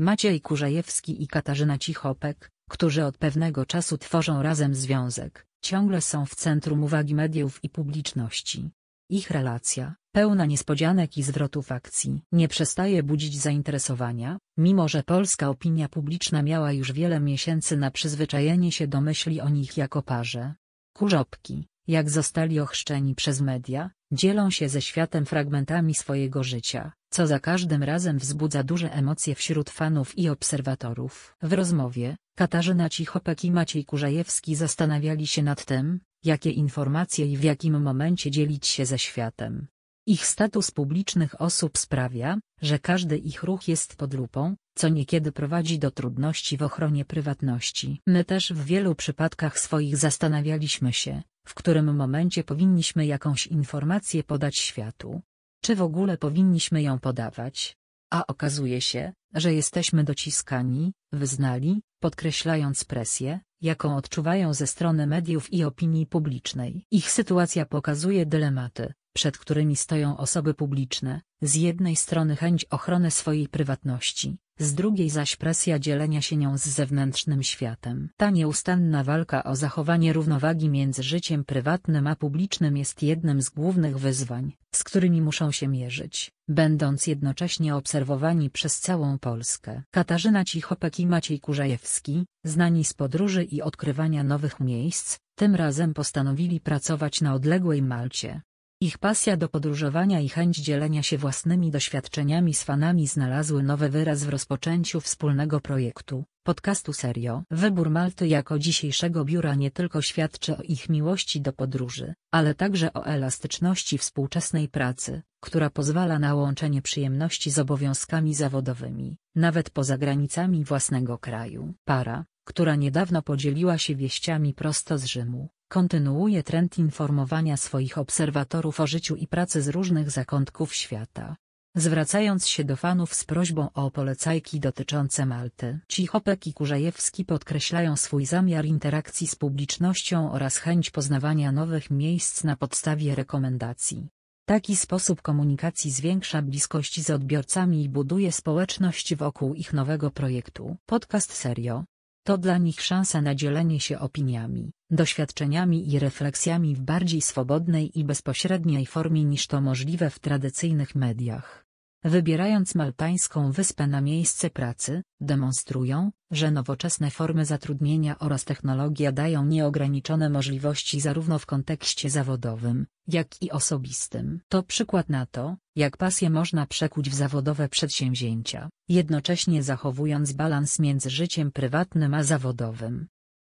Maciej Kurzejewski i Katarzyna Cichopek, którzy od pewnego czasu tworzą razem związek, ciągle są w centrum uwagi mediów i publiczności. Ich relacja, pełna niespodzianek i zwrotów akcji, nie przestaje budzić zainteresowania, mimo że polska opinia publiczna miała już wiele miesięcy na przyzwyczajenie się do myśli o nich jako parze. Kurzopki, jak zostali ochrzczeni przez media, dzielą się ze światem fragmentami swojego życia, co za każdym razem wzbudza duże emocje wśród fanów i obserwatorów. W rozmowie, Katarzyna Cichopek i Maciej Kurzajewski zastanawiali się nad tym, jakie informacje i w jakim momencie dzielić się ze światem. Ich status publicznych osób sprawia, że każdy ich ruch jest pod lupą, co niekiedy prowadzi do trudności w ochronie prywatności. My też w wielu przypadkach swoich zastanawialiśmy się, w którym momencie powinniśmy jakąś informację podać światu, czy w ogóle powinniśmy ją podawać, a okazuje się, że jesteśmy dociskani, wyznali, podkreślając presję, jaką odczuwają ze strony mediów i opinii publicznej. Ich sytuacja pokazuje dylematy, przed którymi stoją osoby publiczne, z jednej strony chęć ochrony swojej prywatności, z drugiej zaś presja dzielenia się nią z zewnętrznym światem. Ta nieustanna walka o zachowanie równowagi między życiem prywatnym a publicznym jest jednym z głównych wyzwań, z którymi muszą się mierzyć, będąc jednocześnie obserwowani przez całą Polskę. Katarzyna Cichopek i Maciej Kurzajewski, znani z podróży i odkrywania nowych miejsc, tym razem postanowili pracować na odległej Malcie. Ich pasja do podróżowania i chęć dzielenia się własnymi doświadczeniami z fanami znalazły nowy wyraz w rozpoczęciu wspólnego projektu, podcastu Serio. Wybór Malty jako dzisiejszego biura nie tylko świadczy o ich miłości do podróży, ale także o elastyczności współczesnej pracy, która pozwala na łączenie przyjemności z obowiązkami zawodowymi, nawet poza granicami własnego kraju. Para, która niedawno podzieliła się wieściami prosto z Rzymu, kontynuuje trend informowania swoich obserwatorów o życiu i pracy z różnych zakątków świata. Zwracając się do fanów z prośbą o polecajki dotyczące Malty, Cichopek i Kurzajewski podkreślają swój zamiar interakcji z publicznością oraz chęć poznawania nowych miejsc na podstawie rekomendacji. Taki sposób komunikacji zwiększa bliskość z odbiorcami i buduje społeczność wokół ich nowego projektu. Podcast Serio to dla nich szansa na dzielenie się opiniami, doświadczeniami i refleksjami w bardziej swobodnej i bezpośredniej formie niż to możliwe w tradycyjnych mediach wybierając Maltańską Wyspę na miejsce pracy, demonstrują, że nowoczesne formy zatrudnienia oraz technologia dają nieograniczone możliwości zarówno w kontekście zawodowym, jak i osobistym. To przykład na to, jak pasję można przekuć w zawodowe przedsięwzięcia, jednocześnie zachowując balans między życiem prywatnym a zawodowym.